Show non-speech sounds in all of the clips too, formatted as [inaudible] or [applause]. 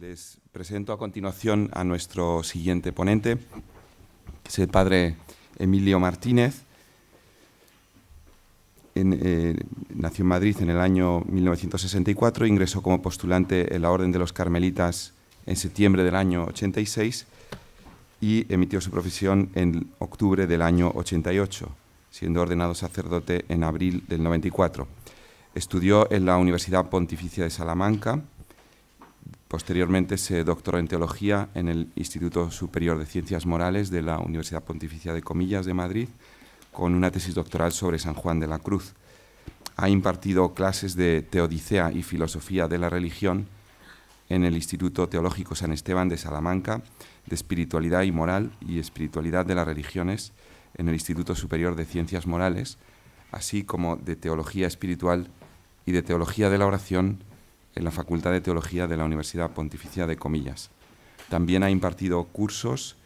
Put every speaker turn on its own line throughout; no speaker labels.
Les presento a continuación a nuestro siguiente ponente, que es el padre Emilio Martínez. Eh, nació en Madrid en el año 1964, ingresó como postulante en la Orden de los Carmelitas en septiembre del año 86 y emitió su profesión en octubre del año 88, siendo ordenado sacerdote en abril del 94. Estudió en la Universidad Pontificia de Salamanca Posteriormente se doctoró en teología en el Instituto Superior de Ciencias Morales de la Universidad Pontificia de Comillas de Madrid, con una tesis doctoral sobre San Juan de la Cruz. Ha impartido clases de teodicea y filosofía de la religión en el Instituto Teológico San Esteban de Salamanca, de espiritualidad y moral y espiritualidad de las religiones en el Instituto Superior de Ciencias Morales, así como de teología espiritual y de teología de la oración en la Facultad de Teología de la Universidad Pontificia de Comillas. También ha impartido cursos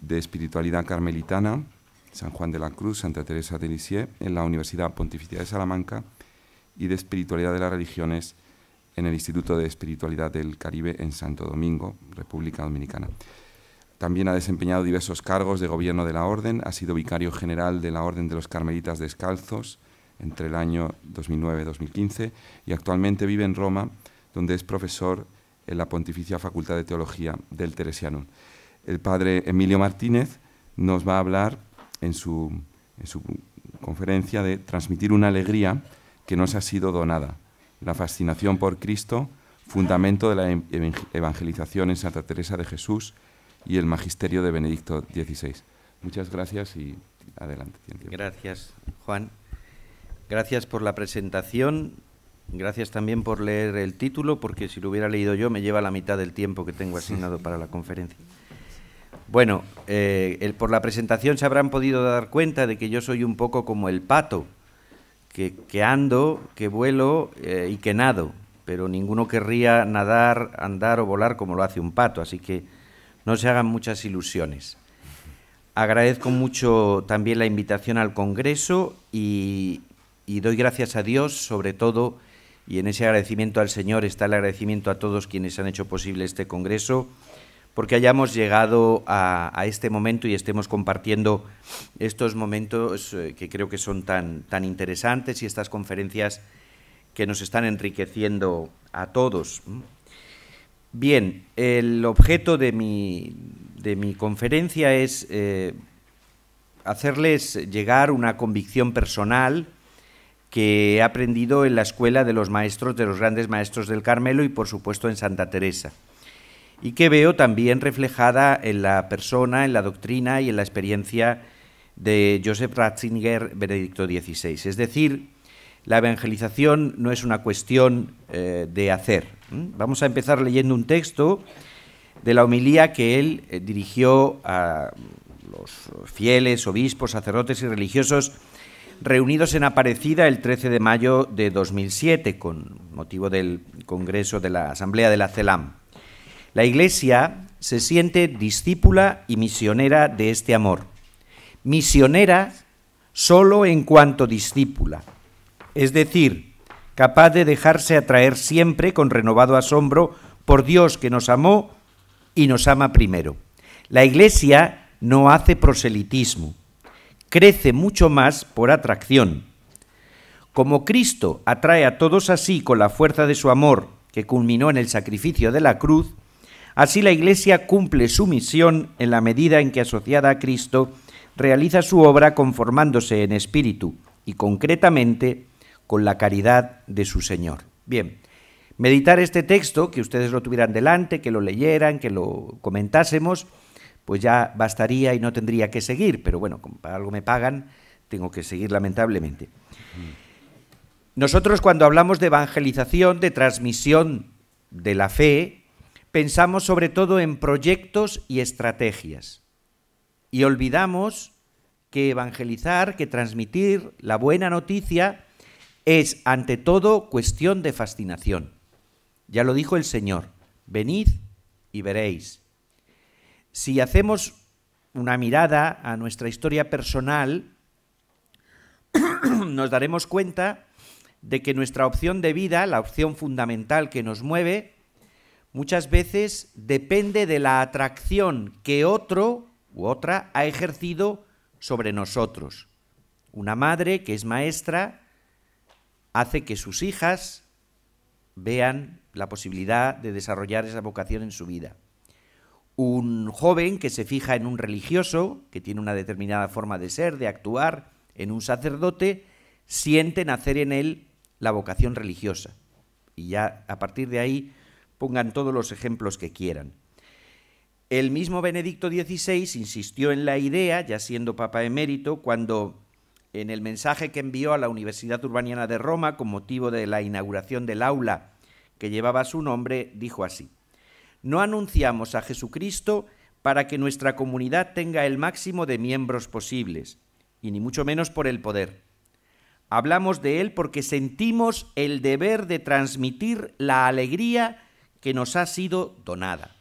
de espiritualidad carmelitana, San Juan de la Cruz, Santa Teresa de Lisieux, en la Universidad Pontificia de Salamanca y de espiritualidad de las religiones en el Instituto de Espiritualidad del Caribe en Santo Domingo, República Dominicana. También ha desempeñado diversos cargos de gobierno de la Orden, ha sido vicario general de la Orden de los Carmelitas Descalzos entre el año 2009-2015 y actualmente vive en Roma donde es profesor en la Pontificia Facultad de Teología del Teresiano. El padre Emilio Martínez nos va a hablar en su, en su conferencia de transmitir una alegría que nos ha sido donada, la fascinación por Cristo, fundamento de la evangelización en Santa Teresa de Jesús y el magisterio de Benedicto XVI. Muchas gracias y
adelante. Gracias, Juan. Gracias por la presentación Gracias también por leer el título, porque si lo hubiera leído yo me lleva la mitad del tiempo que tengo asignado para la conferencia. Bueno, eh, el, por la presentación se habrán podido dar cuenta de que yo soy un poco como el pato, que, ando, que vuelo eh, y que nado, pero ninguno querría nadar, andar o volar como lo hace un pato, así que no se hagan muchas ilusiones. Agradezco mucho también la invitación al Congreso y doy gracias a Dios, sobre todo, y en ese agradecimiento al Señor está el agradecimiento a todos quienes han hecho posible este Congreso, porque hayamos llegado a, este momento y estemos compartiendo estos momentos eh, que creo que son tan, tan interesantes y estas conferencias que nos están enriqueciendo a todos. Bien, el objeto de mi, conferencia es eh, hacerles llegar una convicción personal que he aprendido en la escuela de los maestros, de los grandes maestros del Carmelo y por supuesto en Santa Teresa, y que veo también reflejada en la persona, en la doctrina y en la experiencia de Joseph Ratzinger Benedicto XVI. Es decir, la evangelización no es una cuestión eh, de hacer. Vamos a empezar leyendo un texto de la homilía que él eh, dirigió a los fieles, obispos, sacerdotes y religiosos reunidos en Aparecida el 13 de mayo de 2007 con motivo del Congreso de la Asamblea de la CELAM. La Iglesia se siente discípula y misionera de este amor. Misionera solo en cuanto discípula, es decir, capaz de dejarse atraer siempre con renovado asombro por Dios que nos amó y nos ama primero. La Iglesia no hace proselitismo, crece mucho más por atracción. Como Cristo atrae a todos así con la fuerza de su amor, que culminó en el sacrificio de la cruz, así la Iglesia cumple su misión en la medida en que asociada a Cristo realiza su obra conformándose en espíritu y concretamente con la caridad de su Señor. Bien, meditar este texto, que ustedes lo tuvieran delante, que lo leyeran, que lo comentásemos, pues ya bastaría y no tendría que seguir, pero bueno, como para algo me pagan, tengo que seguir lamentablemente. Nosotros cuando hablamos de evangelización, de transmisión de la fe, pensamos sobre todo en proyectos y estrategias. Y olvidamos que evangelizar, que transmitir la buena noticia es ante todo cuestión de fascinación. Ya lo dijo el Señor, venid y veréis. Si hacemos una mirada a nuestra historia personal, [clears throat] nos daremos cuenta de que nuestra opción de vida, la opción fundamental que nos mueve, muchas veces depende de la atracción que otro u otra ha ejercido sobre nosotros. Una madre que es maestra hace que sus hijas vean la posibilidad de desarrollar esa vocación en su vida un joven que se fija en un religioso, que tiene una determinada forma de ser, de actuar, en un sacerdote, siente nacer en él la vocación religiosa. Y ya a partir de ahí pongan todos los ejemplos que quieran. El mismo Benedicto XVI insistió en la idea, ya siendo papa emérito, cuando en el mensaje que envió a la Universidad Urbaniana de Roma con motivo de la inauguración del aula que llevaba su nombre, dijo así, no anunciamos a Jesucristo para que nuestra comunidad tenga el máximo de miembros posibles, y ni mucho menos por el poder. Hablamos de Él porque sentimos el deber de transmitir la alegría que nos ha sido donada.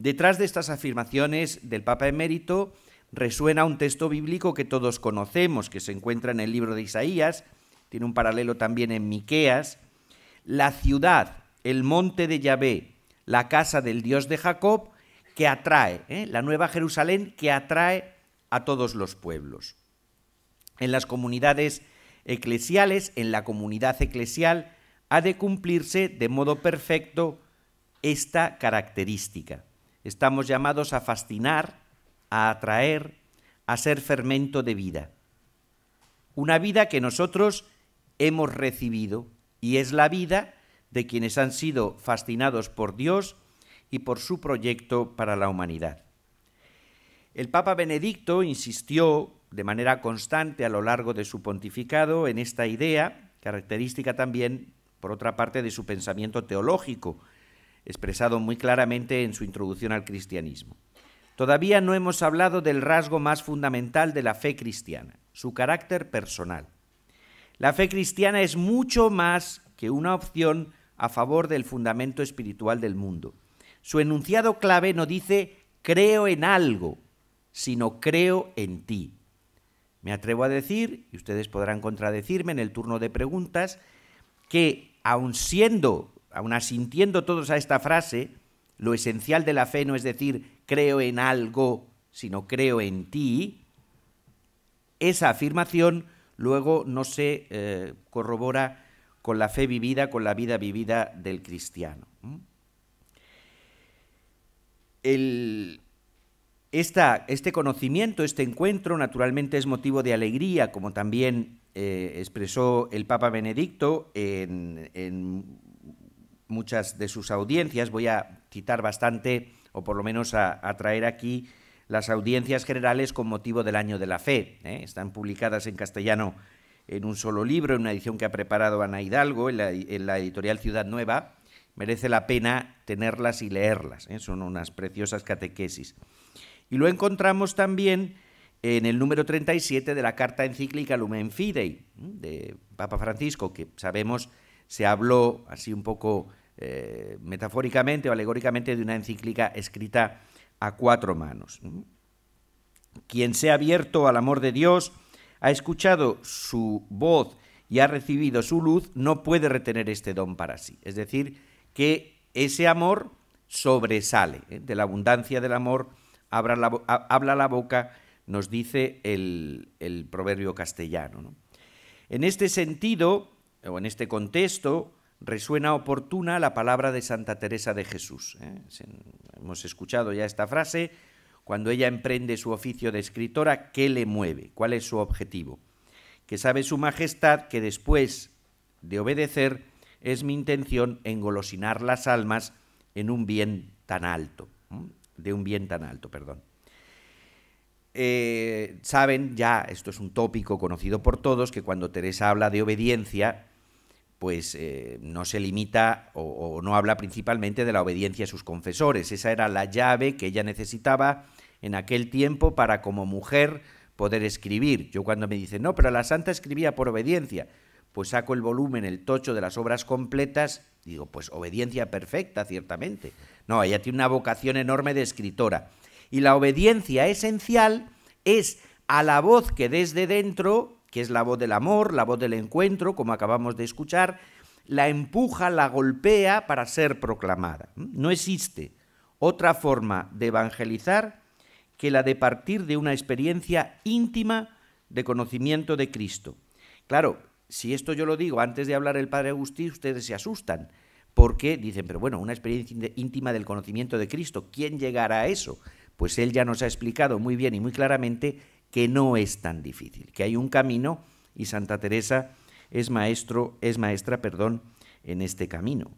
Detrás de estas afirmaciones del Papa emérito resuena un texto bíblico que todos conocemos, que se encuentra en el libro de Isaías, tiene un paralelo también en Miqueas. La ciudad, el monte de Yahvé, la casa del Dios de Jacob, que atrae, ¿eh? la nueva Jerusalén que atrae a todos los pueblos. En las comunidades eclesiales, en la comunidad eclesial, ha de cumplirse de modo perfecto esta característica. Estamos llamados a fascinar, a atraer, a ser fermento de vida. Una vida que nosotros hemos recibido y es la vida de quienes han sido fascinados por Dios y por su proyecto para la humanidad. El Papa Benedicto insistió de manera constante a lo largo de su pontificado en esta idea, característica también, por otra parte, de su pensamiento teológico, expresado muy claramente en su introducción al cristianismo. Todavía no hemos hablado del rasgo más fundamental de la fe cristiana, su carácter personal. La fe cristiana es mucho más que una opción a favor del fundamento espiritual del mundo. Su enunciado clave no dice creo en algo, sino creo en ti. Me atrevo a decir, y ustedes podrán contradecirme en el turno de preguntas, que aun siendo, aun asintiendo todos a esta frase, lo esencial de la fe no es decir creo en algo, sino creo en ti, esa afirmación luego no se eh, corrobora con la fe vivida, con la vida vivida del cristiano. este conocimiento, este encuentro, naturalmente es motivo de alegría, como también eh, expresó el Papa Benedicto en, muchas de sus audiencias. Voy a citar bastante, o por lo menos a, traer aquí las audiencias generales con motivo del año de la fe. ¿eh? Están publicadas en castellano en un solo libro, en una edición que ha preparado Ana Hidalgo, en la, editorial Ciudad Nueva. Merece la pena tenerlas y leerlas, ¿eh? son unas preciosas catequesis. Y lo encontramos también en el número 37 de la carta encíclica Lumen Fidei ¿eh? de Papa Francisco, que sabemos se habló así un poco eh, metafóricamente o alegóricamente de una encíclica escrita a cuatro manos. Quien sea abierto al amor de Dios, ha escuchado su voz y ha recibido su luz, no puede retener este don para sí. Es decir, que ese amor sobresale. ¿eh? De la abundancia del amor habla la, boca, nos dice el, proverbio castellano. En este sentido, o en este contexto, resuena oportuna la palabra de Santa Teresa de Jesús. ¿eh? Hemos escuchado ya esta frase, cuando ella emprende su oficio de escritora, ¿qué le mueve? ¿Cuál es su objetivo? Que sabe su majestad que después de obedecer es mi intención engolosinar las almas en un bien tan alto, de un bien tan alto, perdón. Eh, saben ya, esto es un tópico conocido por todos, que cuando Teresa habla de obediencia, pues eh, no se limita o, o, no habla principalmente de la obediencia a sus confesores. Esa era la llave que ella necesitaba en aquel tiempo para como mujer poder escribir. Yo cuando me dicen, no, pero la santa escribía por obediencia, pues saco el volumen, el tocho de las obras completas, digo, pues obediencia perfecta, ciertamente. No, ella tiene una vocación enorme de escritora. Y la obediencia esencial es a la voz que desde dentro que es la voz del amor, la voz del encuentro, como acabamos de escuchar, la empuja, la golpea para ser proclamada. No existe otra forma de evangelizar que la de partir de una experiencia íntima de conocimiento de Cristo. Claro, si esto yo lo digo antes de hablar el Padre Agustín, ustedes se asustan, porque dicen, pero bueno, una experiencia íntima del conocimiento de Cristo, ¿quién llegará a eso? Pues él ya nos ha explicado muy bien y muy claramente que no es tan difícil, que hay un camino y Santa Teresa es maestro, es maestra, perdón, en este camino.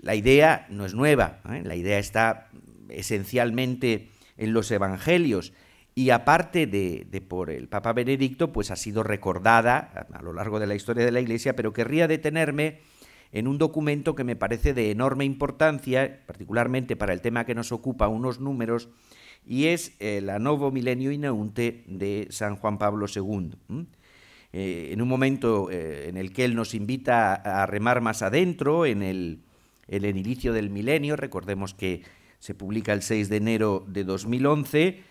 La idea no es nueva, ¿eh? la idea está esencialmente en los evangelios y aparte de, por el Papa Benedicto, pues ha sido recordada a lo largo de la historia de la Iglesia, pero querría detenerme en un documento que me parece de enorme importancia, particularmente para el tema que nos ocupa, unos números y es el eh, la Novo Milenio Inaunte de San Juan Pablo II. Eh, en un momento eh, en el que él nos invita a, remar más adentro, en el, inicio del milenio, recordemos que se publica el 6 de enero de 2011,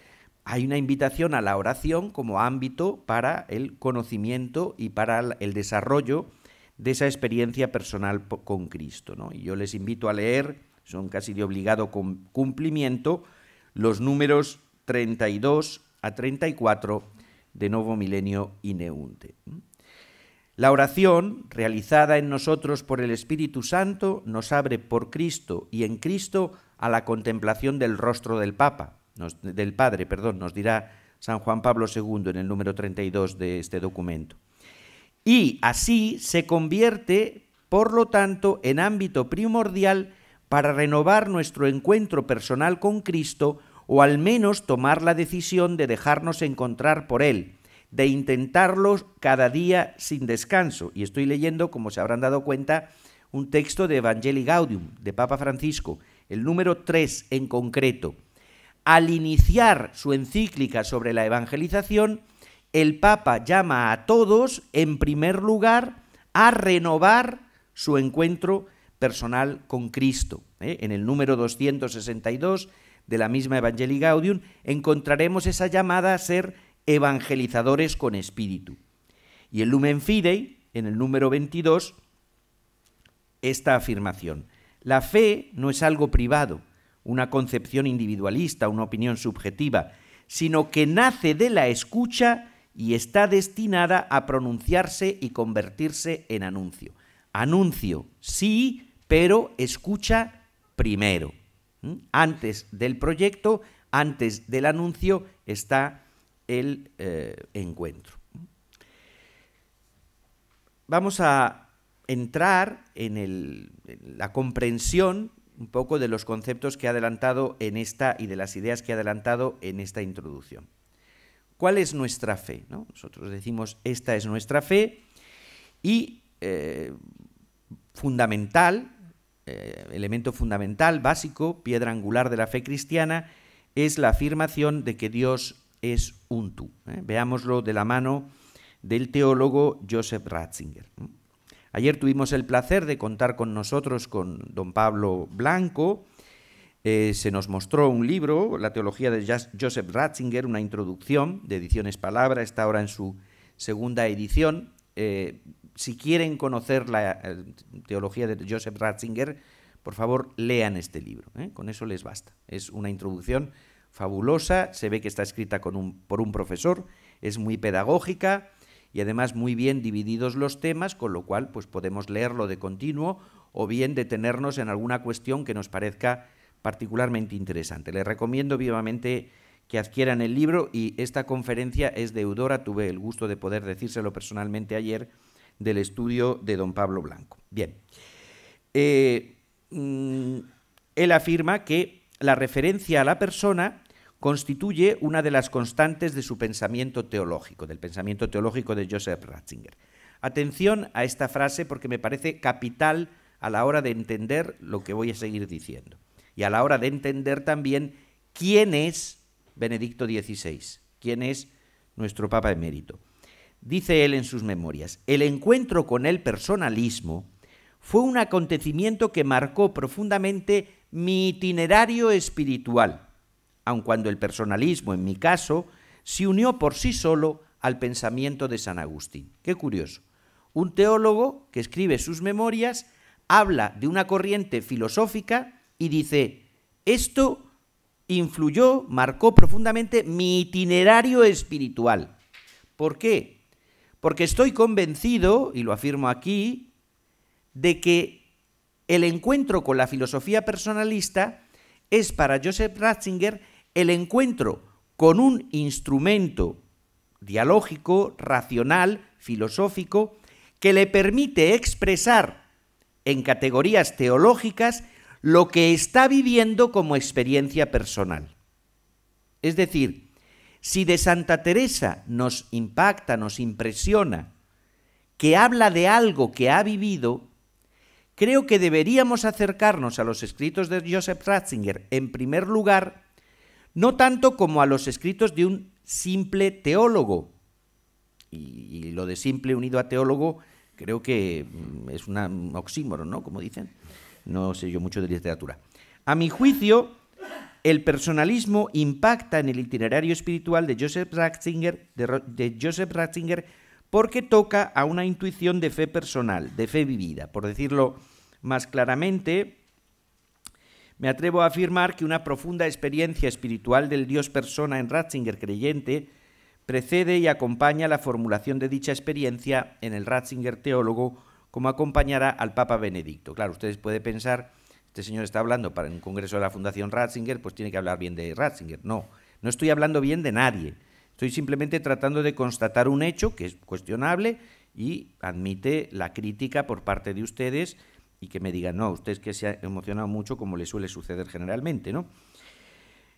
hay una invitación a la oración como ámbito para el conocimiento y para el desarrollo de esa experiencia personal con Cristo. Y yo les invito a leer, son casi de obligado cumplimiento, los números 32 a 34 de Nuevo Milenio Ineunte. La oración, realizada en nosotros por el Espíritu Santo, nos abre por Cristo y en Cristo a la contemplación del rostro del Papa, del Padre, perdón, nos dirá San Juan Pablo II en el número 32 de este documento. Y así se convierte, por lo tanto, en ámbito primordial para renovar nuestro encuentro personal con Cristo o al menos tomar la decisión de dejarnos encontrar por Él, de intentarlo cada día sin descanso. Y estoy leyendo, como se habrán dado cuenta, un texto de Evangelii Gaudium, de Papa Francisco, el número 3 en concreto. Al iniciar su encíclica sobre la evangelización, el Papa llama a todos, en primer lugar, a renovar su encuentro personal con Cristo. ¿eh? En el número 262 de la misma Evangelii Gaudium encontraremos esa llamada a ser evangelizadores con espíritu. Y el Lumen Fidei, en el número 22, esta afirmación. La fe no es algo privado, una concepción individualista, una opinión subjetiva, sino que nace de la escucha y está destinada a pronunciarse y convertirse en anuncio. Anuncio, sí, pero escucha primero. ¿Mm? Antes del proyecto, antes del anuncio, está el eh, encuentro. ¿Mm? Vamos a entrar en, la comprensión un poco de los conceptos que he adelantado en esta y de las ideas que he adelantado en esta introducción. ¿Cuál es nuestra fe? Nosotros decimos, esta es nuestra fe y eh, fundamental, eh, elemento fundamental, básico, piedra angular de la fe cristiana, es la afirmación de que Dios es un tú. ¿eh? Veámoslo de la mano del teólogo Joseph Ratzinger. Ayer tuvimos el placer de contar con nosotros con don Pablo Blanco. Eh, se nos mostró un libro, La teología de Joseph Ratzinger, una introducción de Ediciones Palabra, está ahora en su segunda edición si quieren conocer la eh, teología de Joseph Ratzinger, por favor lean este libro. ¿eh? Con eso les basta. Es una introducción fabulosa, se ve que está escrita por un profesor, es muy pedagógica y además muy bien divididos los temas, con lo cual pues podemos leerlo de continuo o bien detenernos en alguna cuestión que nos parezca particularmente interesante. Les recomiendo vivamente que adquieran el libro y esta conferencia es deudora, tuve el gusto de poder decírselo personalmente ayer del estudio de don Pablo Blanco. Bien, eh, mm, él afirma que la referencia a la persona constituye una de las constantes de su pensamiento teológico, del pensamiento teológico de Joseph Ratzinger. Atención a esta frase porque me parece capital a la hora de entender lo que voy a seguir diciendo y a la hora de entender también quién es Benedicto XVI, quién es nuestro Papa emérito. Dice él en sus memorias, el encuentro con el personalismo fue un acontecimiento que marcó profundamente mi itinerario espiritual, aun cuando el personalismo, en mi caso, se unió por sí solo al pensamiento de San Agustín. Qué curioso. Un teólogo que escribe sus memorias habla de una corriente filosófica y dice, esto influyó, marcó profundamente mi itinerario espiritual. ¿Por qué? Porque estoy convencido, y lo afirmo aquí, de que el encuentro con la filosofía personalista es para Joseph Ratzinger el encuentro con un instrumento dialógico, racional, filosófico, que le permite expresar en categorías teológicas lo que está viviendo como experiencia personal. Es decir, si de Santa Teresa nos impacta, nos impresiona, que habla de algo que ha vivido, creo que deberíamos acercarnos a los escritos de Joseph Ratzinger en primer lugar, no tanto como a los escritos de un simple teólogo. Y, lo de simple unido a teólogo creo que mm, es un oxímoro, ¿no? Como dicen. No sé yo mucho de literatura. A mi juicio, el personalismo impacta en el itinerario espiritual de Joseph Ratzinger, Ratzinger porque toca a una intuición de fe personal, de fe vivida. Por decirlo más claramente, me atrevo a afirmar que una profunda experiencia espiritual del Dios persona en Ratzinger creyente precede y acompaña la formulación de dicha experiencia en el Ratzinger teólogo, como acompañará al Papa Benedicto. Claro, ustedes pueden pensar este señor está hablando para un congreso de la Fundación Ratzinger, pues tiene que hablar bien de Ratzinger. No, no estoy hablando bien de nadie. Estoy simplemente tratando de constatar un hecho que es cuestionable y admite la crítica por parte de ustedes y que me digan, no, usted es que se ha emocionado mucho como le suele suceder generalmente, ¿no?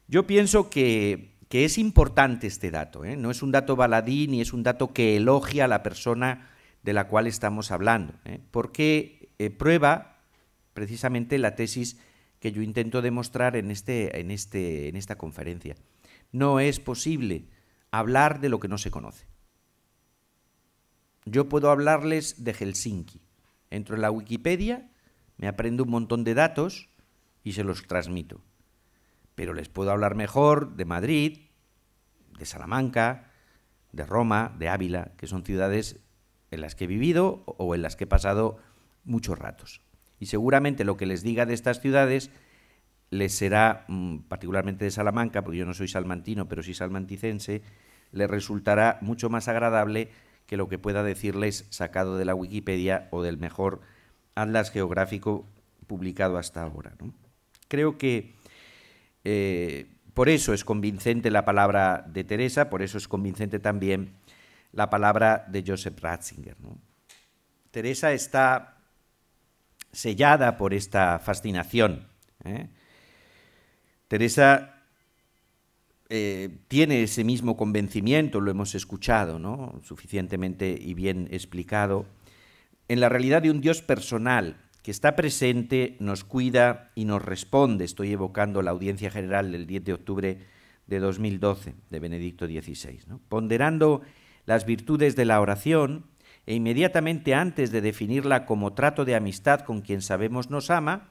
Yo pienso que, es importante este dato, ¿eh? no es un dato baladí ni es un dato que elogia a la persona de la cual estamos hablando, ¿eh? porque eh, prueba precisamente la tesis que yo intento demostrar en, este, en, este, en esta conferencia. No es posible hablar de lo que no se conoce. Yo puedo hablarles de Helsinki. Entro en la Wikipedia, me aprendo un montón de datos y se los transmito. Pero les puedo hablar mejor de Madrid, de Salamanca, de Roma, de Ávila, que son ciudades en las que he vivido o en las que he pasado muchos ratos y seguramente lo que les diga de estas ciudades les será, mm, particularmente de Salamanca, porque yo no soy salmantino, pero sí salmanticense, les resultará mucho más agradable que lo que pueda decirles sacado de la Wikipedia o del mejor atlas geográfico publicado hasta ahora. ¿no? Creo que eh, por eso es convincente la palabra de Teresa, por eso es convincente también la palabra de Joseph Ratzinger. Teresa está sellada por esta fascinación. ¿eh? Teresa eh, tiene ese mismo convencimiento, lo hemos escuchado, suficientemente y bien explicado, en la realidad de un Dios personal que está presente, nos cuida y nos responde. Estoy evocando la audiencia general del 10 de octubre de 2012 de Benedicto XVI. Ponderando las virtudes de la oración, e inmediatamente antes de definirla como trato de amistad con quien sabemos nos ama,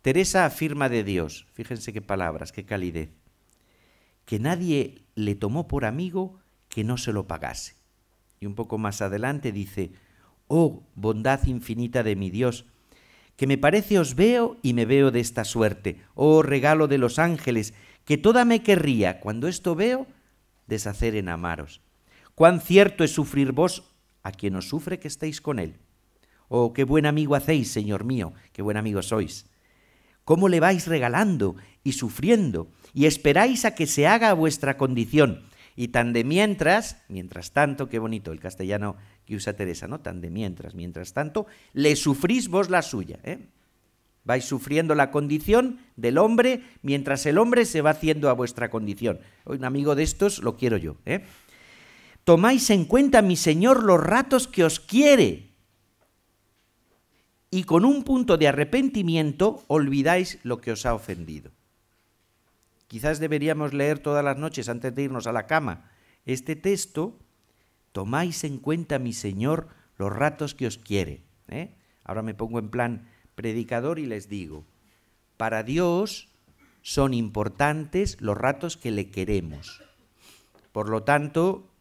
Teresa afirma de Dios, fíjense qué palabras, qué calidez, que nadie le tomó por amigo que no se lo pagase. Y un poco más adelante dice, oh bondad infinita de mi Dios, que me parece os veo y me veo de esta suerte, oh regalo de los ángeles, que toda me querría, cuando esto veo, deshacer en amaros. Cuán cierto es sufrir vos a quien os sufre que estéis con él. o oh, qué buen amigo hacéis, Señor mío, qué buen amigo sois. ¿Cómo le vais regalando y sufriendo y esperáis a que se haga a vuestra condición? Y tan de mientras, mientras tanto, qué bonito el castellano que usa Teresa, ¿no? Tan de mientras, mientras tanto, le sufrís vos la suya. ¿eh? Vais sufriendo la condición del hombre mientras el hombre se va haciendo a vuestra condición. Un amigo de estos lo quiero yo. ¿eh? tomáis en cuenta, mi Señor, los ratos que os quiere. Y con un punto de arrepentimiento olvidáis lo que os ha ofendido. Quizás deberíamos leer todas las noches antes de irnos a la cama este texto. Tomáis en cuenta, mi Señor, los ratos que os quiere. ¿eh? Ahora me pongo en plan predicador y les digo, para Dios son importantes los ratos que le queremos. Por lo tanto,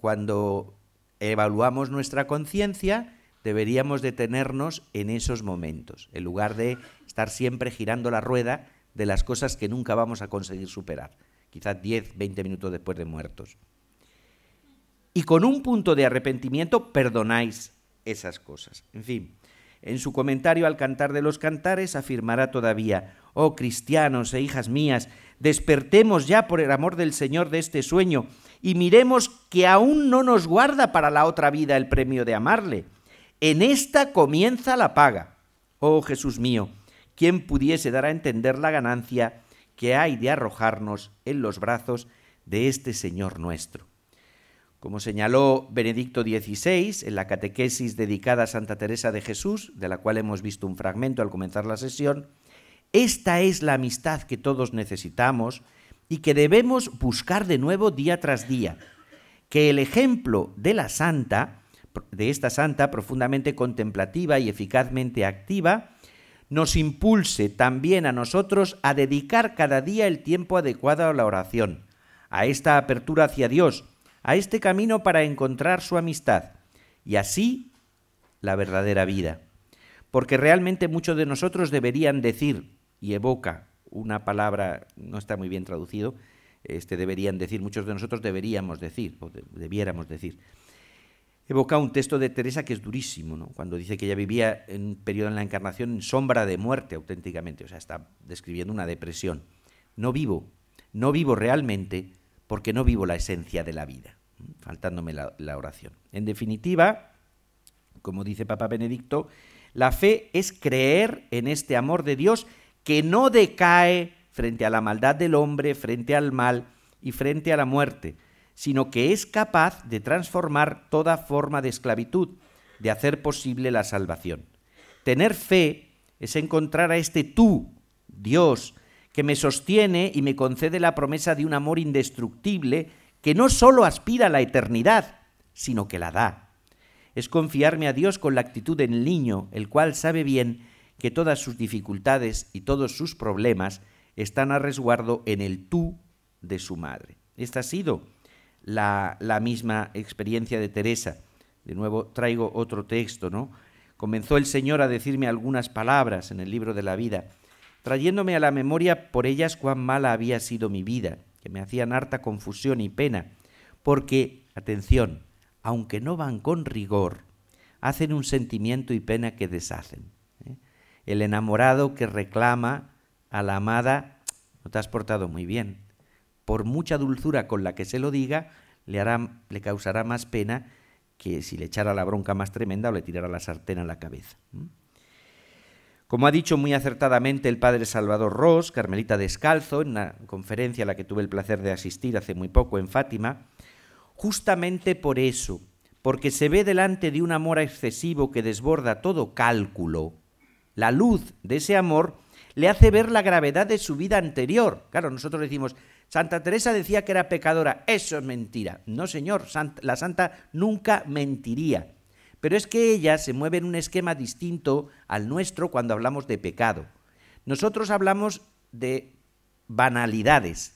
cuando evaluamos nuestra conciencia, deberíamos detenernos en esos momentos, en lugar de estar siempre girando la rueda de las cosas que nunca vamos a conseguir superar, quizás 10, 20 minutos después de muertos. Y con un punto de arrepentimiento perdonáis esas cosas. En fin, en su comentario al Cantar de los Cantares afirmará todavía, Oh cristianos e hijas mías, despertemos ya por el amor del Señor de este sueño y miremos que aún no nos guarda para la otra vida el premio de amarle. En esta comienza la paga. Oh Jesús mío, ¿quién pudiese dar a entender la ganancia que hay de arrojarnos en los brazos de este Señor nuestro? Como señaló Benedicto XVI en la catequesis dedicada a Santa Teresa de Jesús, de la cual hemos visto un fragmento al comenzar la sesión, esta es la amistad que todos necesitamos y que debemos buscar de nuevo día tras día. Que el ejemplo de la santa, de esta santa profundamente contemplativa y eficazmente activa, nos impulse también a nosotros a dedicar cada día el tiempo adecuado a la oración, a esta apertura hacia Dios, a este camino para encontrar su amistad y así la verdadera vida. Porque realmente muchos de nosotros deberían decir, y evoca una palabra, no está muy bien traducido, este, deberían decir, muchos de nosotros deberíamos decir, o debiéramos decir. Evoca un texto de Teresa que es durísimo, ¿no? cuando dice que ella vivía en un periodo en la encarnación en sombra de muerte auténticamente, o sea, está describiendo una depresión. No vivo, no vivo realmente porque no vivo la esencia de la vida, faltándome la, la oración. En definitiva, como dice Papa Benedicto, la fe es creer en este amor de Dios que no decae frente a la maldad del hombre, frente al mal y frente a la muerte, sino que es capaz de transformar toda forma de esclavitud, de hacer posible la salvación. Tener fe es encontrar a este tú, Dios, que me sostiene y me concede la promesa de un amor indestructible que no solo aspira a la eternidad, sino que la da. Es confiarme a Dios con la actitud del niño, el cual sabe bien que todas sus dificultades y todos sus problemas están a resguardo en el tú de su madre. Esta ha sido la, la misma experiencia de Teresa. De nuevo traigo otro texto, ¿no? Comenzó el Señor a decirme algunas palabras en el libro de la vida, trayéndome a la memoria por ellas cuán mala había sido mi vida, que me hacían harta confusión y pena, porque, atención, aunque no van con rigor, hacen un sentimiento y pena que deshacen el enamorado que reclama a la amada, no te has portado muy bien. Por mucha dulzura con la que se lo diga, le, hará, le causará más pena que si le echara la bronca más tremenda o le tirara la sartén a la cabeza. Como ha dicho muy acertadamente el padre Salvador Ross, Carmelita Descalzo, en una conferencia a la que tuve el placer de asistir hace muy poco en Fátima, justamente por eso, porque se ve delante de un amor excesivo que desborda todo cálculo, la luz de ese amor, le hace ver la gravedad de su vida anterior. Claro, nosotros decimos, Santa Teresa decía que era pecadora, eso es mentira. No, señor, la santa nunca mentiría. Pero es que ella se mueve en un esquema distinto al nuestro cuando hablamos de pecado. Nosotros hablamos de banalidades.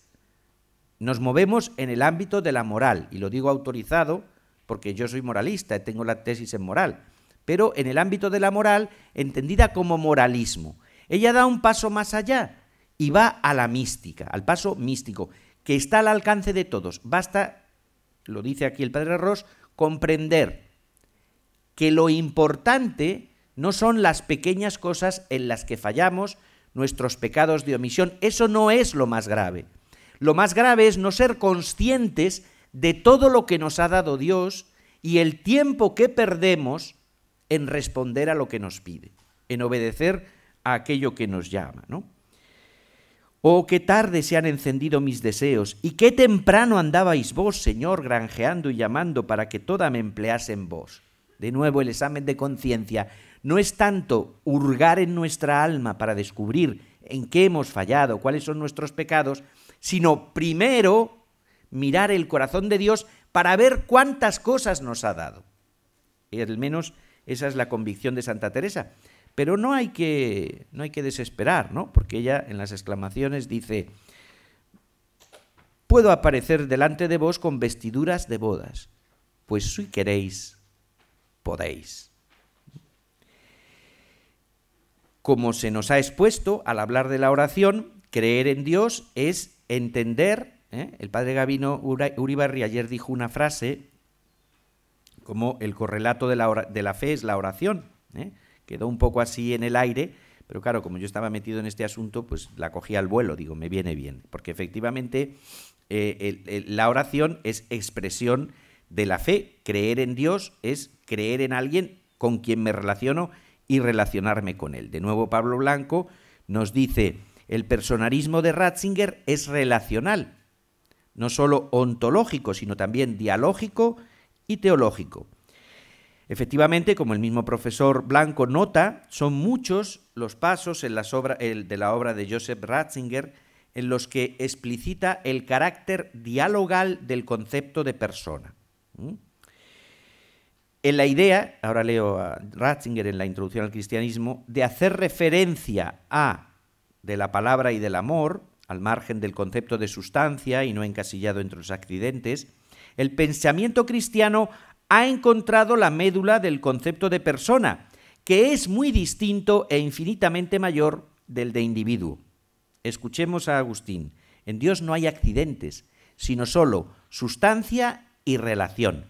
Nos movemos en el ámbito de la moral, y lo digo autorizado porque yo soy moralista, y tengo la tesis en moral pero en el ámbito de la moral, entendida como moralismo. Ella da un paso más allá y va a la mística, al paso místico, que está al alcance de todos. Basta, lo dice aquí el padre Ross, comprender que lo importante no son las pequeñas cosas en las que fallamos, nuestros pecados de omisión. Eso no es lo más grave. Lo más grave es no ser conscientes de todo lo que nos ha dado Dios y el tiempo que perdemos en responder a lo que nos pide, en obedecer a aquello que nos llama, ¿no? Oh, qué tarde se han encendido mis deseos, y qué temprano andabais vos, Señor, granjeando y llamando para que toda me emplease en vos. De nuevo, el examen de conciencia no es tanto hurgar en nuestra alma para descubrir en qué hemos fallado, cuáles son nuestros pecados, sino primero mirar el corazón de Dios para ver cuántas cosas nos ha dado. Y Al menos esa es la convicción de Santa Teresa. Pero no hay que, no hay que desesperar, ¿no? Porque ella en las exclamaciones dice, puedo aparecer delante de vos con vestiduras de bodas, pues si queréis, podéis. Como se nos ha expuesto al hablar de la oración, creer en Dios es entender, ¿eh? el padre Gabino Uribarri ayer dijo una frase como el correlato de la, fe es la oración. ¿eh? Quedó un poco así en el aire, pero claro, como yo estaba metido en este asunto, pues la cogí al vuelo, digo, me viene bien, porque efectivamente eh, la oración es expresión de la fe, creer en Dios es creer en alguien con quien me relaciono y relacionarme con él. De nuevo, Pablo Blanco nos dice, el personalismo de Ratzinger es relacional, no solo ontológico, sino también dialógico, y teológico. Efectivamente, como el mismo profesor Blanco nota, son muchos los pasos en de la obra de Joseph Ratzinger en los que explicita el carácter dialogal del concepto de persona. En la idea, ahora leo a Ratzinger en la introducción al cristianismo, de hacer referencia a de la palabra y del amor, al margen del concepto de sustancia y no encasillado entre los accidentes, el pensamiento cristiano ha encontrado la médula del concepto de persona, que es muy distinto e infinitamente mayor del de individuo. Escuchemos a Agustín. En Dios no hay accidentes, sino solo sustancia y relación.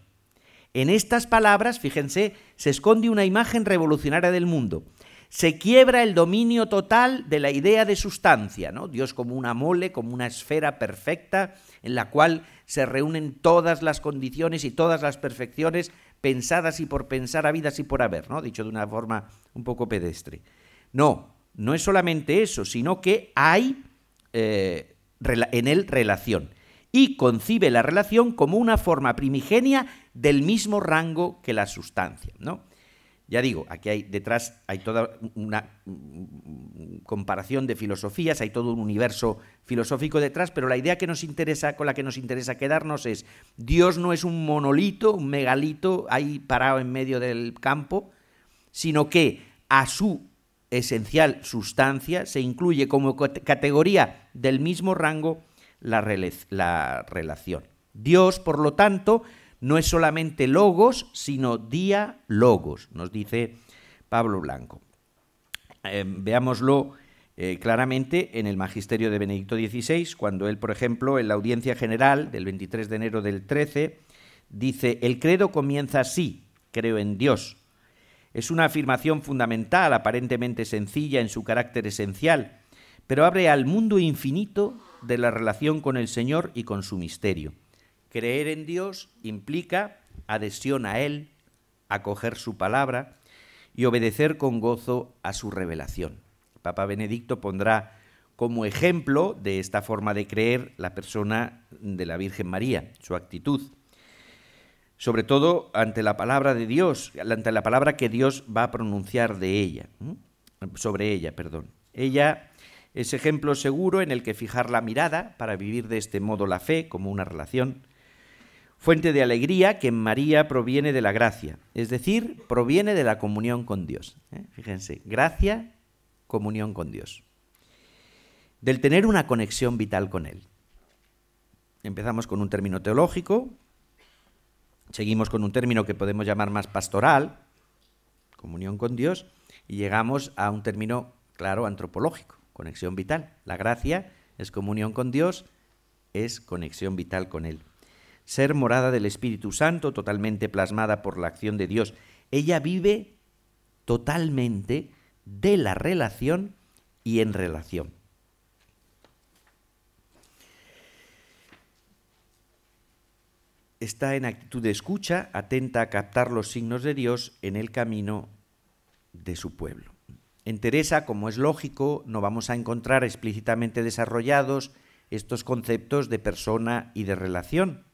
En estas palabras, fíjense, se esconde una imagen revolucionaria del mundo, se quiebra el dominio total de la idea de sustancia, ¿no? Dios como una mole, como una esfera perfecta en la cual se reúnen todas las condiciones y todas las perfecciones pensadas y por pensar, habidas y por haber, ¿no? Dicho de una forma un poco pedestre. No, no es solamente eso, sino que hay eh, en él relación y concibe la relación como una forma primigenia del mismo rango que la sustancia, ¿no? Ya digo, aquí hay detrás hay toda una mm, comparación de filosofías, hay todo un universo filosófico detrás, pero la idea que nos interesa, con la que nos interesa quedarnos es Dios no es un monolito, un megalito ahí parado en medio del campo, sino que a su esencial sustancia se incluye como categoría del mismo rango la, la relación. Dios, por lo tanto, no es solamente logos, sino Logos, nos dice Pablo Blanco. Em, veámoslo eh, claramente en el Magisterio de Benedicto XVI, cuando él, por ejemplo, en la audiencia general del 23 de enero del 13, dice, el credo comienza así, creo en Dios. Es una afirmación fundamental, aparentemente sencilla en su carácter esencial, pero abre al mundo infinito de la relación con el Señor y con su misterio. Creer en Dios implica adhesión a Él, acoger su palabra y obedecer con gozo a su revelación. Papa Benedicto pondrá como ejemplo de esta forma de creer la persona de la Virgen María, su actitud, sobre todo ante la palabra de Dios, ante la palabra que Dios va a pronunciar de ella, sobre ella, perdón. Ella es ejemplo seguro en el que fijar la mirada para vivir de este modo la fe como una relación fuente de alegría que en María proviene de la gracia, es decir, proviene de la comunión con Dios. ¿eh? Fíjense, gracia, comunión con Dios. Del tener una conexión vital con Él. Empezamos con un término teológico, seguimos con un término que podemos llamar más pastoral, comunión con Dios, y llegamos a un término, claro, antropológico, conexión vital. La gracia es comunión con Dios, es conexión vital con Él ser morada del Espíritu Santo, totalmente plasmada por la acción de Dios. Ella vive totalmente de la relación y en relación. Está en actitud de escucha, atenta a captar los signos de Dios en el camino de su pueblo. En Teresa, como es lógico, no vamos a encontrar explícitamente desarrollados estos conceptos de persona y de relación,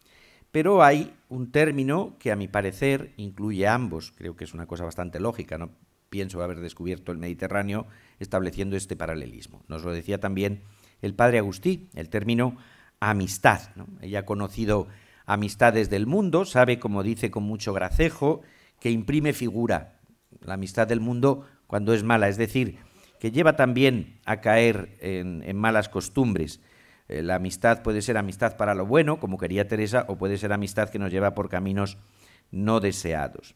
pero hay un término que a mi parecer incluye ambos, creo que es una cosa bastante lógica, no pienso haber descubierto el Mediterráneo estableciendo este paralelismo. Nos lo decía también el padre Agustí, el término amistad. Ella ha conocido amistades del mundo, sabe, como dice con mucho gracejo, que imprime figura la amistad del mundo cuando es mala, es decir, que lleva también a caer en malas costumbres eh, la amistad puede ser amistad para lo bueno, como quería Teresa, o puede ser amistad que nos lleva por caminos no deseados.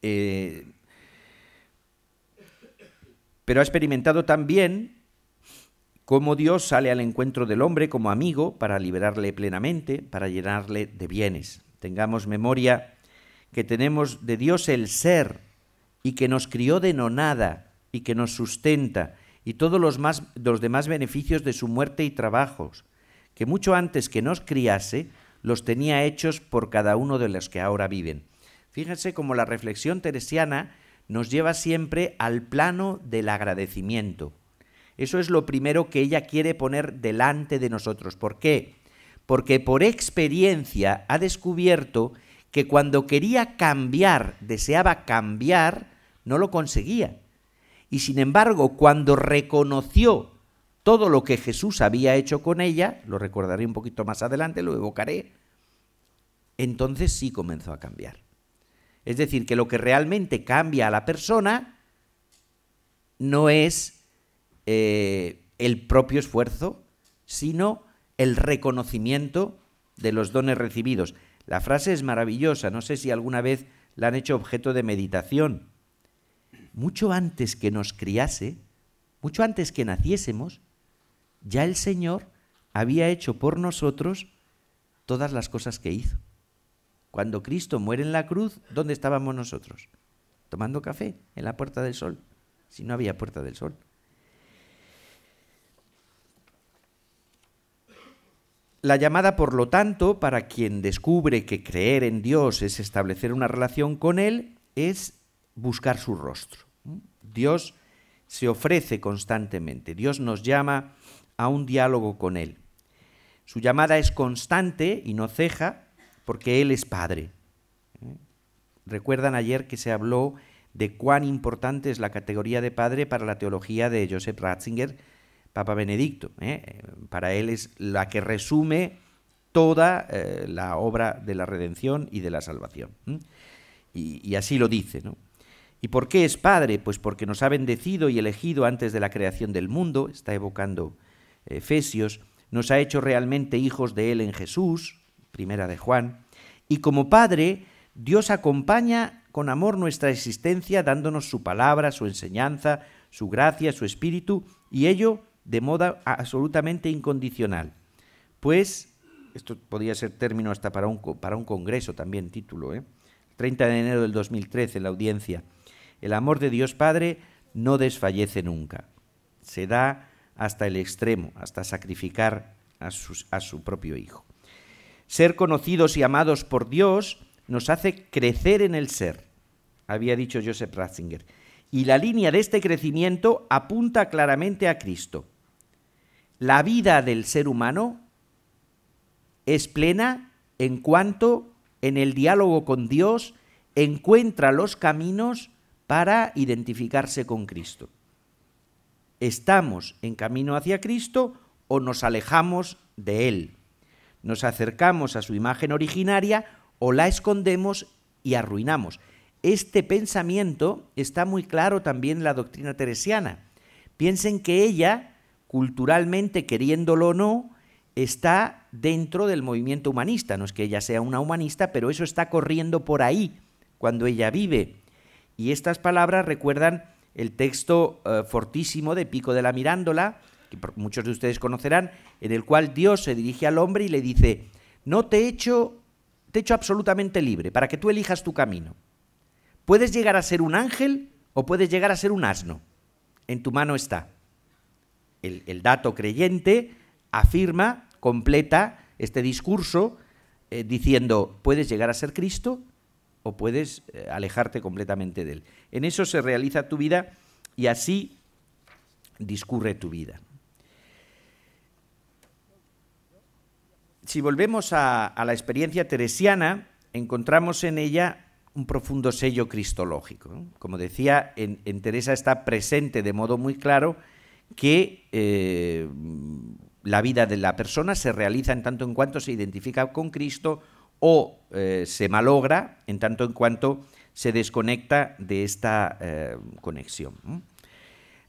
Eh, pero ha experimentado también cómo Dios sale al encuentro del hombre como amigo para liberarle plenamente, para llenarle de bienes. Tengamos memoria que tenemos de Dios el ser y que nos crió de no nada y que nos sustenta y todos los, los demás beneficios de su muerte y trabajos, que mucho antes que nos criase los tenía hechos por cada uno de los que ahora viven. Fíjense cómo la reflexión teresiana nos lleva siempre al plano del agradecimiento. Eso es lo primero que ella quiere poner delante de nosotros. ¿Por qué? Porque por experiencia ha descubierto que cuando quería cambiar, deseaba cambiar, no lo conseguía y sin embargo cuando reconoció todo lo que Jesús había hecho con ella, lo recordaré un poquito más adelante, lo evocaré, entonces sí comenzó a cambiar. Es decir, que lo que realmente cambia a la persona no es eh, el propio esfuerzo, sino el reconocimiento de los dones recibidos. La frase es maravillosa, no sé si alguna vez la han hecho objeto de meditación mucho antes que nos criase, mucho antes que naciésemos, ya el Señor había hecho por nosotros todas las cosas que hizo. Cuando Cristo muere en la cruz, ¿dónde estábamos nosotros? Tomando café en la Puerta del Sol, si no había Puerta del Sol. La llamada, por lo tanto, para quien descubre que creer en Dios es establecer una relación con Él, es buscar su rostro. Dios se ofrece constantemente, Dios nos llama a un diálogo con Él. Su llamada es constante y no ceja porque Él es Padre. ¿Eh? Recuerdan ayer que se habló de cuán importante es la categoría de Padre para la teología de Joseph Ratzinger, Papa Benedicto. ¿Eh? Para él es la que resume toda eh, la obra de la redención y de la salvación. ¿Mm? Y, y así lo dice, ¿no? ¿Y por qué es Padre? Pues porque nos ha bendecido y elegido antes de la creación del mundo, está evocando Efesios, nos ha hecho realmente hijos de Él en Jesús, primera de Juan, y como Padre, Dios acompaña con amor nuestra existencia dándonos su palabra, su enseñanza, su gracia, su espíritu, y ello de modo absolutamente incondicional. Pues, esto podría ser término hasta para un, para un congreso también, título, ¿eh? 30 de enero del 2013 en la audiencia. El amor de Dios Padre no desfallece nunca. Se da hasta el extremo, hasta sacrificar a, su propio Hijo. Ser conocidos y amados por Dios nos hace crecer en el ser, había dicho Joseph Ratzinger. Y la línea de este crecimiento apunta claramente a Cristo. La vida del ser humano es plena en cuanto en el diálogo con Dios encuentra los caminos para identificarse con Cristo. ¿Estamos en camino hacia Cristo o nos alejamos de Él? ¿Nos acercamos a su imagen originaria o la escondemos y arruinamos? Este pensamiento está muy claro también en la doctrina teresiana. Piensen que ella, culturalmente, queriéndolo o no, está dentro del movimiento humanista. No es que ella sea una humanista, pero eso está corriendo por ahí cuando ella vive. Y estas palabras recuerdan el texto eh, fortísimo de Pico de la Mirándola, que muchos de ustedes conocerán, en el cual Dios se dirige al hombre y le dice, no te he hecho, te he hecho absolutamente libre para que tú elijas tu camino. Puedes llegar a ser un ángel o puedes llegar a ser un asno. En tu mano está. El, dato creyente afirma, completa este discurso, eh, diciendo, puedes llegar a ser Cristo o puedes eh, alejarte completamente de él. En eso se realiza tu vida y así discurre tu vida. Si volvemos a, la experiencia teresiana, encontramos en ella un profundo sello cristológico. Como decía, en, Teresa está presente de modo muy claro que eh, la vida de la persona se realiza en tanto en cuanto se identifica con Cristo o eh, se malogra en tanto en cuanto se desconecta de esta eh, conexión.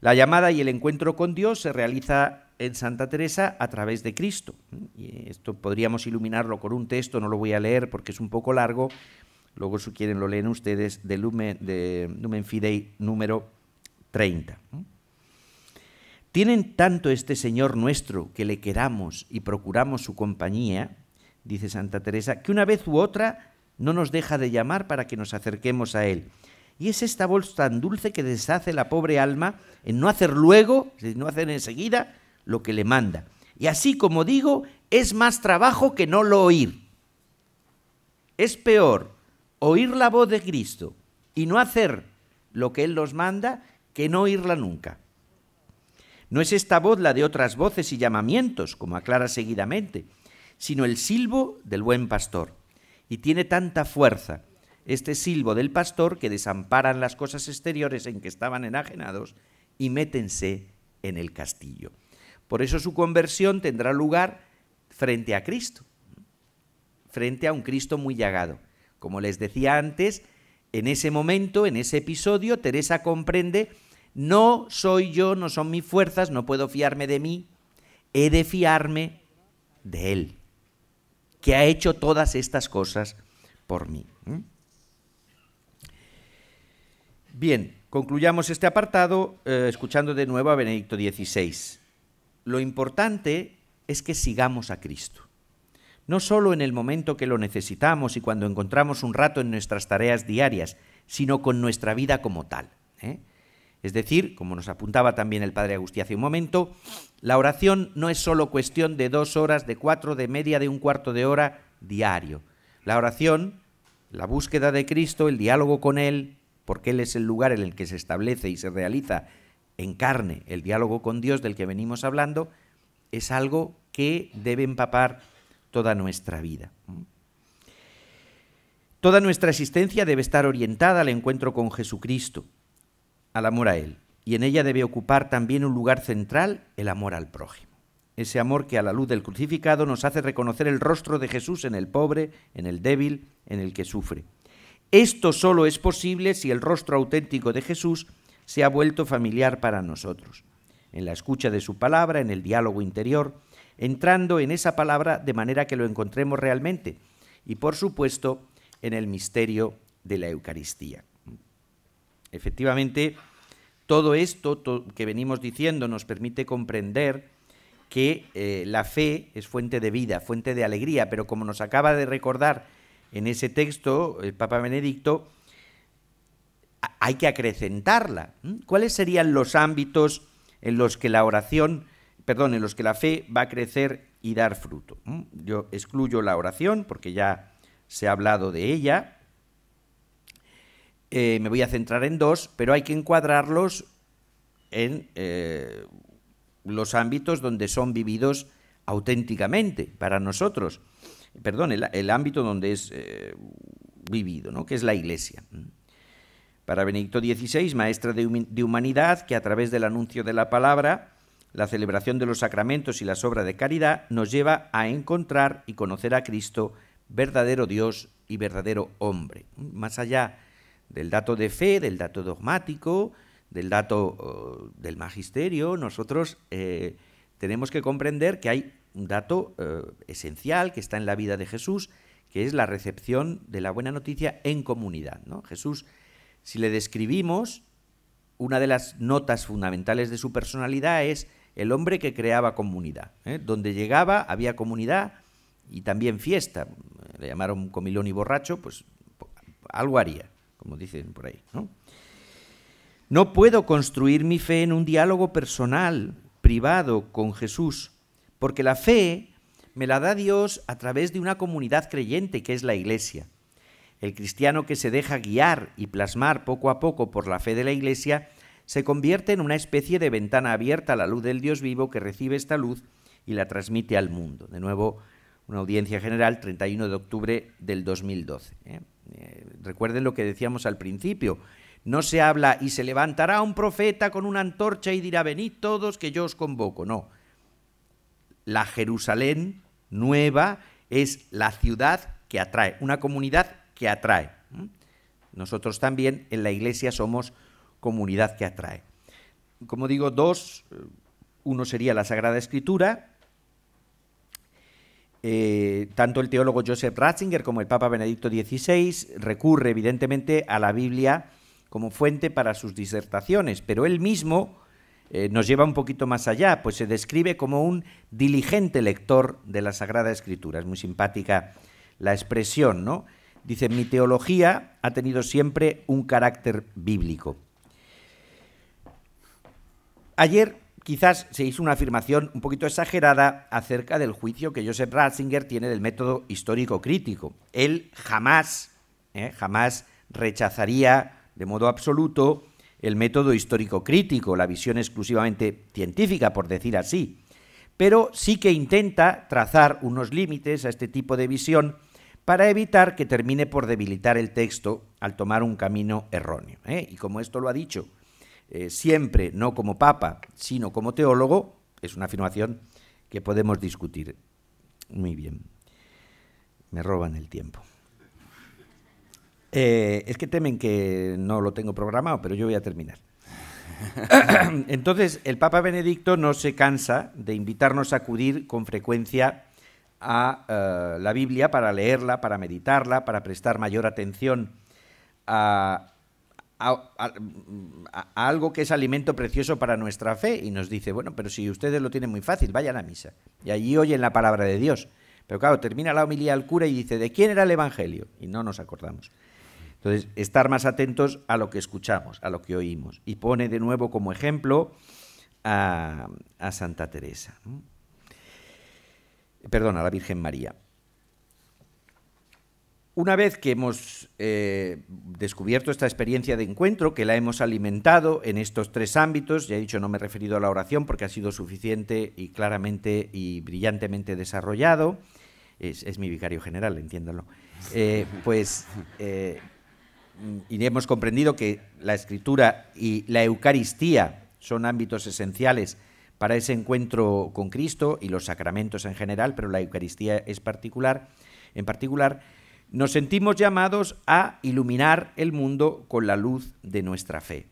La llamada y el encuentro con Dios se realiza en Santa Teresa a través de Cristo. Y esto podríamos iluminarlo con un texto, no lo voy a leer porque es un poco largo, luego si quieren lo leen ustedes, de Lumen, de Lumen Fidei número 30. Tienen tanto este Señor nuestro que le queramos y procuramos su compañía, dice Santa Teresa, que una vez u otra no nos deja de llamar para que nos acerquemos a Él. Y es esta voz tan dulce que deshace la pobre alma en no hacer luego, no hacer enseguida lo que le manda. Y así como digo, es más trabajo que no lo oír. Es peor oír la voz de Cristo y no hacer lo que Él nos manda que no oírla nunca. No es esta voz la de otras voces y llamamientos, como aclara seguidamente, sino el silbo del buen pastor. Y tiene tanta fuerza este silbo del pastor que desamparan las cosas exteriores en que estaban enajenados y métense en el castillo. Por eso su conversión tendrá lugar frente a Cristo, frente a un Cristo muy llagado. Como les decía antes, en ese momento, en ese episodio, Teresa comprende, no soy yo, no son mis fuerzas, no puedo fiarme de mí, he de fiarme de Él que ha hecho todas estas cosas por mí. Bien, concluyamos este apartado eh, escuchando de nuevo a Benedicto XVI. Lo importante es que sigamos a Cristo. No solo en el momento que lo necesitamos y cuando encontramos un rato en nuestras tareas diarias, sino con nuestra vida como tal. ¿eh? Es decir, como nos apuntaba también el padre Agustí hace un momento, la oración no es solo cuestión de dos horas, de cuatro, de media, de un cuarto de hora diario. La oración, la búsqueda de Cristo, el diálogo con Él, porque Él es el lugar en el que se establece y se realiza en carne el diálogo con Dios del que venimos hablando, es algo que debe empapar toda nuestra vida. Toda nuestra existencia debe estar orientada al encuentro con Jesucristo, al amor a Él, y en ella debe ocupar también un lugar central el amor al prójimo. Ese amor que a la luz del crucificado nos hace reconocer el rostro de Jesús en el pobre, en el débil, en el que sufre. Esto solo es posible si el rostro auténtico de Jesús se ha vuelto familiar para nosotros, en la escucha de su palabra, en el diálogo interior, entrando en esa palabra de manera que lo encontremos realmente y, por supuesto, en el misterio de la Eucaristía. Efectivamente, todo esto que venimos diciendo nos permite comprender que eh, la fe es fuente de vida, fuente de alegría, pero como nos acaba de recordar en ese texto el Papa Benedicto, hay que acrecentarla. ¿Cuáles serían los ámbitos en los que la oración, perdón, en los que la fe va a crecer y dar fruto? Yo excluyo la oración porque ya se ha hablado de ella, eh, me voy a centrar en dos, pero hay que encuadrarlos en eh, los ámbitos donde son vividos auténticamente para nosotros. Perdón, el, ámbito donde es eh, vivido, ¿no? que es la Iglesia. Para Benedicto XVI, maestra de, humanidad, que a través del anuncio de la palabra, la celebración de los sacramentos y las obras de caridad nos lleva a encontrar y conocer a Cristo, verdadero Dios y verdadero hombre. Más allá del dato de fe, del dato dogmático, del dato del magisterio, nosotros eh, tenemos que comprender que hay un dato eh, esencial que está en la vida de Jesús, que es la recepción de la buena noticia en comunidad. Jesús, si le describimos, una de las notas fundamentales de su personalidad es el hombre que creaba comunidad. ¿eh? Donde llegaba había comunidad y también fiesta. Le llamaron comilón y borracho, pues algo haría como dicen por ahí. ¿no? puedo construir mi fe en un diálogo personal, privado, con Jesús, porque la fe me la da Dios a través de una comunidad creyente que es la Iglesia. El cristiano que se deja guiar y plasmar poco a poco por la fe de la Iglesia se convierte en una especie de ventana abierta a la luz del Dios vivo que recibe esta luz y la transmite al mundo. De nuevo, una audiencia general, 31 de octubre del 2012. Eh, recuerden lo que decíamos al principio. No se habla y se levantará un profeta con una antorcha y dirá, venid todos que yo os convoco. No. La Jerusalén nueva es la ciudad que atrae, una comunidad que atrae. ¿Mm? Nosotros también en la iglesia somos comunidad que atrae. Como digo, dos, eh, uno sería la Sagrada Escritura, eh, tanto el teólogo Joseph Ratzinger como el Papa Benedicto XVI recurre evidentemente a la Biblia como fuente para sus disertaciones, pero él mismo eh, nos lleva un poquito más allá, pues se describe como un diligente lector de la Sagrada Escritura. Es muy simpática la expresión, ¿no? Dice, mi teología ha tenido siempre un carácter bíblico. Ayer quizás se hizo una afirmación un poquito exagerada acerca del juicio que Joseph Ratzinger tiene del método histórico crítico. Él jamás, ¿eh? jamás rechazaría de modo absoluto el método histórico crítico, la visión exclusivamente científica, por decir así, pero sí que intenta trazar unos límites a este tipo de visión para evitar que termine por debilitar el texto al tomar un camino erróneo. ¿eh? Y como esto lo ha dicho eh, siempre no como papa, sino como teólogo, es una afirmación que podemos discutir. Muy bien. Me roban el tiempo. Eh, es que temen que no lo tengo programado, pero yo voy a terminar. [coughs] Entonces, el Papa Benedicto no se cansa de invitarnos a acudir con frecuencia a eh, la Biblia para leerla, para meditarla, para prestar mayor atención a, a, algo que es alimento precioso para nuestra fe y nos dice, bueno, pero si ustedes lo tienen muy fácil, vayan a misa. Y allí oyen la palabra de Dios. Pero claro, termina la homilía al cura y dice, ¿de quién era el Evangelio? Y no nos acordamos. Entonces, estar más atentos a lo que escuchamos, a lo que oímos. Y pone de nuevo como ejemplo a, a Santa Teresa. Perdón, a la Virgen María. Una vez que hemos eh, descubierto esta experiencia de encuentro, que la hemos alimentado en estos tres ámbitos, ya he dicho, no me he referido a la oración porque ha sido suficiente y claramente y brillantemente desarrollado, es, mi vicario general, entiéndalo, eh, pues eh, y hemos comprendido que la escritura y la Eucaristía son ámbitos esenciales para ese encuentro con Cristo y los sacramentos en general, pero la Eucaristía es particular, en particular, nos sentimos llamados a iluminar el mundo con la luz de nuestra fe.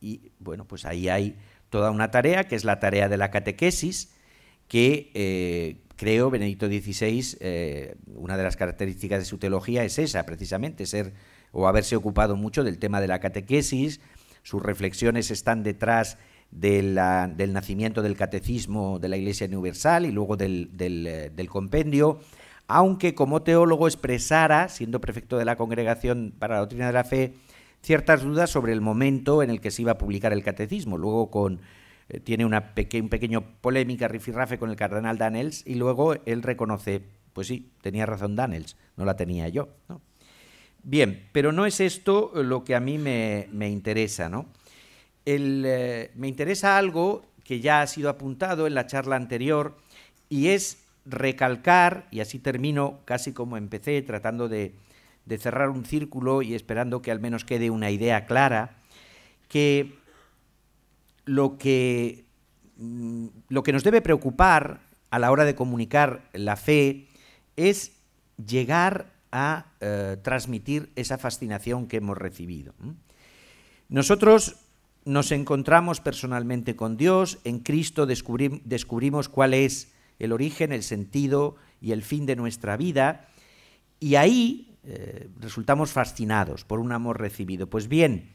Y bueno, pues ahí hay toda una tarea, que es la tarea de la catequesis, que eh, creo Benedicto XVI, eh, una de las características de su teología es esa, precisamente, ser o haberse ocupado mucho del tema de la catequesis, sus reflexiones están detrás del nacimiento del catecismo de la Iglesia Universal y luego del, del eh, compendio aunque como teólogo expresara, siendo prefecto de la Congregación para la Doctrina de la Fe, ciertas dudas sobre el momento en el que se iba a publicar el catecismo. Luego con, eh, tiene una pequeña un pequeño polémica rifirrafe con el cardenal Danels y luego él reconoce, pues sí, tenía razón Danels, no la tenía yo. Bien, pero no es esto lo que a mí me, interesa. ¿no? Eh, me interesa algo que ya ha sido apuntado en la charla anterior y es recalcar, y así termino casi como empecé, tratando de, cerrar un círculo y esperando que al menos quede una idea clara, que lo que, mm, lo que nos debe preocupar a la hora de comunicar la fe es llegar a eh, transmitir esa fascinación que hemos recibido. Nosotros nos encontramos personalmente con Dios, en Cristo descubrimos cuál es el origen, el sentido y el fin de nuestra vida, y ahí eh, resultamos fascinados por un amor recibido. Pues bien,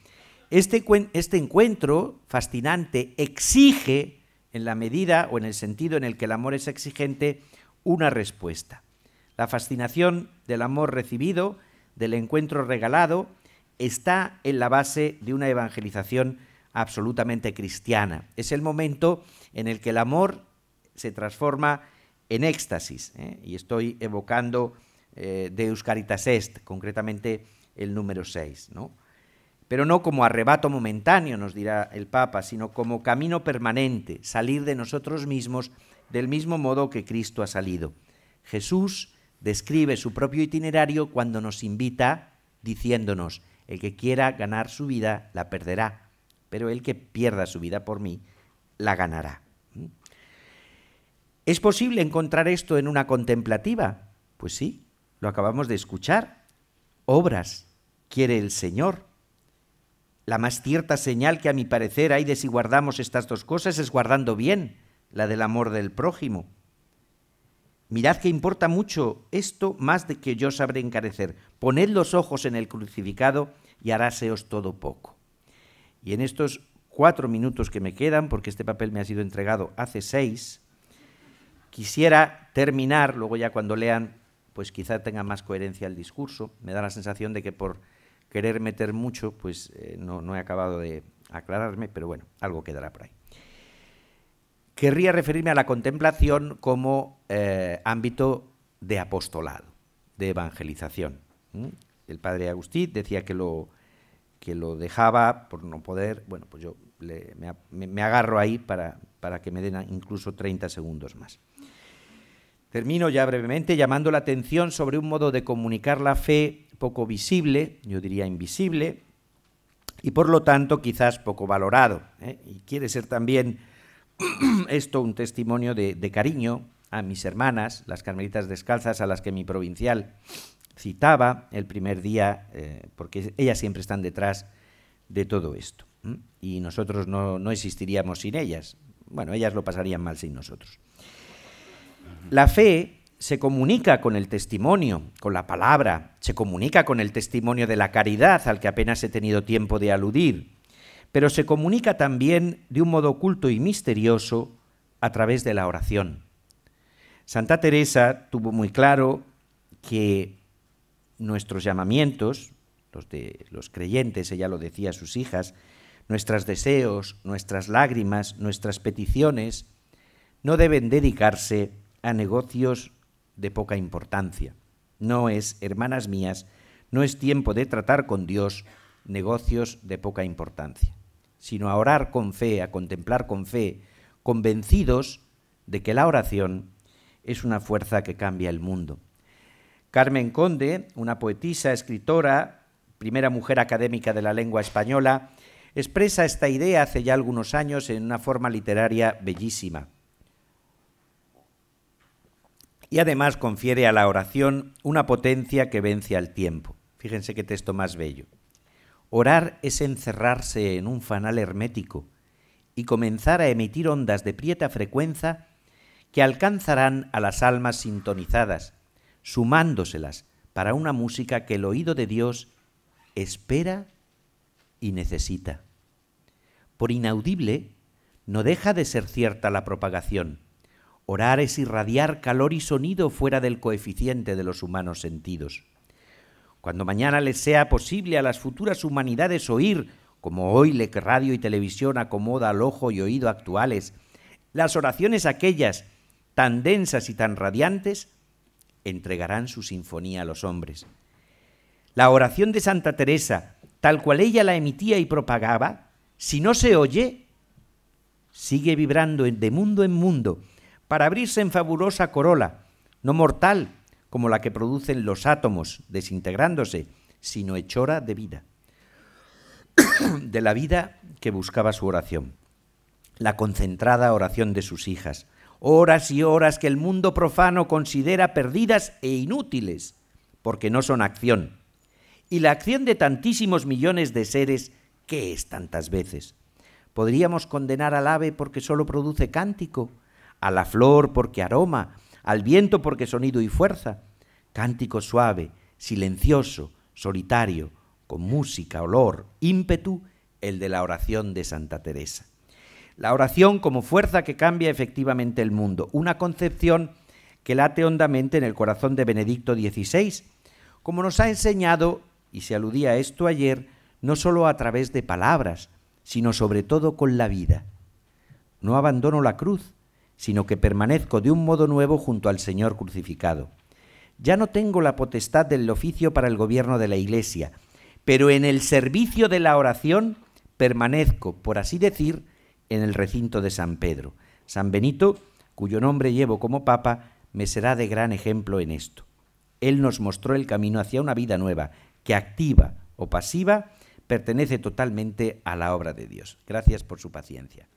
este, este encuentro fascinante exige, en la medida o en el sentido en el que el amor es exigente, una respuesta. La fascinación del amor recibido, del encuentro regalado, está en la base de una evangelización absolutamente cristiana. Es el momento en el que el amor se transforma en éxtasis. ¿eh? Y estoy evocando de eh, Deus Est, concretamente el número 6. ¿no? Pero no como arrebato momentáneo, nos dirá el Papa, sino como camino permanente, salir de nosotros mismos del mismo modo que Cristo ha salido. Jesús describe su propio itinerario cuando nos invita diciéndonos, el que quiera ganar su vida la perderá, pero el que pierda su vida por mí la ganará. ¿Es posible encontrar esto en una contemplativa? Pues sí, lo acabamos de escuchar. Obras quiere el Señor. La más cierta señal que a mi parecer hay de si guardamos estas dos cosas es guardando bien la del amor del prójimo. Mirad que importa mucho esto más de que yo sabré encarecer. Poned los ojos en el crucificado y haráseos todo poco. Y en estos cuatro minutos que me quedan, porque este papel me ha sido entregado hace seis, Quisiera terminar, luego ya cuando lean, pues quizá tenga más coherencia el discurso. Me da la sensación de que por querer meter mucho, pues eh, no, he acabado de aclararme, pero bueno, algo quedará por ahí. Querría referirme a la contemplación como eh, ámbito de apostolado, de evangelización. El padre Agustín decía que lo, dejaba por no poder, bueno, pues yo me, agarro ahí para, para que me den incluso 30 segundos más. Termino ya brevemente llamando la atención sobre un modo de comunicar la fe poco visible, yo diría invisible, y por lo tanto quizás poco valorado. ¿eh? Y quiere ser también [clears throat] esto un testimonio de, cariño a mis hermanas, las carmelitas descalzas a las que mi provincial citaba el primer día, eh, porque ellas siempre están detrás de todo esto. Y nosotros no existiríamos sin ellas. Bueno, ellas lo pasarían mal sin nosotros. La fe se comunica con el testimonio, con la palabra, se comunica con el testimonio de la caridad al que apenas he tenido tiempo de aludir, pero se comunica también de un modo oculto y misterioso a través de la oración. Santa Teresa tuvo muy claro que nuestros llamamientos, los de los creyentes, ella lo decía a sus hijas, nuestros deseos, nuestras lágrimas, nuestras peticiones, no deben dedicarse a negocios de poca importancia. No es, hermanas mías, no es tiempo de tratar con Dios negocios de poca importancia, sino a orar con fe, a contemplar con fe, convencidos de que la oración es una fuerza que cambia el mundo. Carmen Conde, una poetisa, escritora, primera mujer académica de la lengua española, expresa esta idea hace ya algunos años en una forma literaria bellísima y además confiere a la oración una potencia que vence al tiempo. Fíjense qué texto más bello. Orar es encerrarse en un fanal hermético y comenzar a emitir ondas de prieta frecuencia que alcanzarán a las almas sintonizadas, sumándoselas para una música que el oído de Dios espera y necesita. Por inaudible, no deja de ser cierta la propagación, Orar es irradiar calor y sonido fuera del coeficiente de los humanos sentidos. Cuando mañana les sea posible a las futuras humanidades oír, como hoy que Radio y Televisión acomoda al ojo y oído actuales, las oraciones aquellas, tan densas y tan radiantes, entregarán su sinfonía a los hombres. La oración de Santa Teresa, tal cual ella la emitía y propagaba, si no se oye, sigue vibrando de mundo en mundo para abrirse en fabulosa corola, no mortal como la que producen los átomos desintegrándose, sino hechora de vida, [coughs] de la vida que buscaba su oración, la concentrada oración de sus hijas, horas y horas que el mundo profano considera perdidas e inútiles, porque no son acción, y la acción de tantísimos millones de seres ¿qué es tantas veces. ¿Podríamos condenar al ave porque solo produce cántico? a la flor porque aroma, al viento porque sonido y fuerza, cántico suave, silencioso, solitario, con música, olor, ímpetu, el de la oración de Santa Teresa. La oración como fuerza que cambia efectivamente el mundo, una concepción que late hondamente en el corazón de Benedicto XVI, como nos ha enseñado, y se aludía a esto ayer, no solo a través de palabras, sino sobre todo con la vida. No abandono la cruz, sino que permanezco de un modo nuevo junto al Señor crucificado. Ya no tengo la potestad del oficio para el gobierno de la Iglesia, pero en el servicio de la oración permanezco, por así decir, en el recinto de San Pedro. San Benito, cuyo nombre llevo como papa, me será de gran ejemplo en esto. Él nos mostró el camino hacia una vida nueva, que activa o pasiva pertenece totalmente a la obra de Dios. Gracias por su paciencia.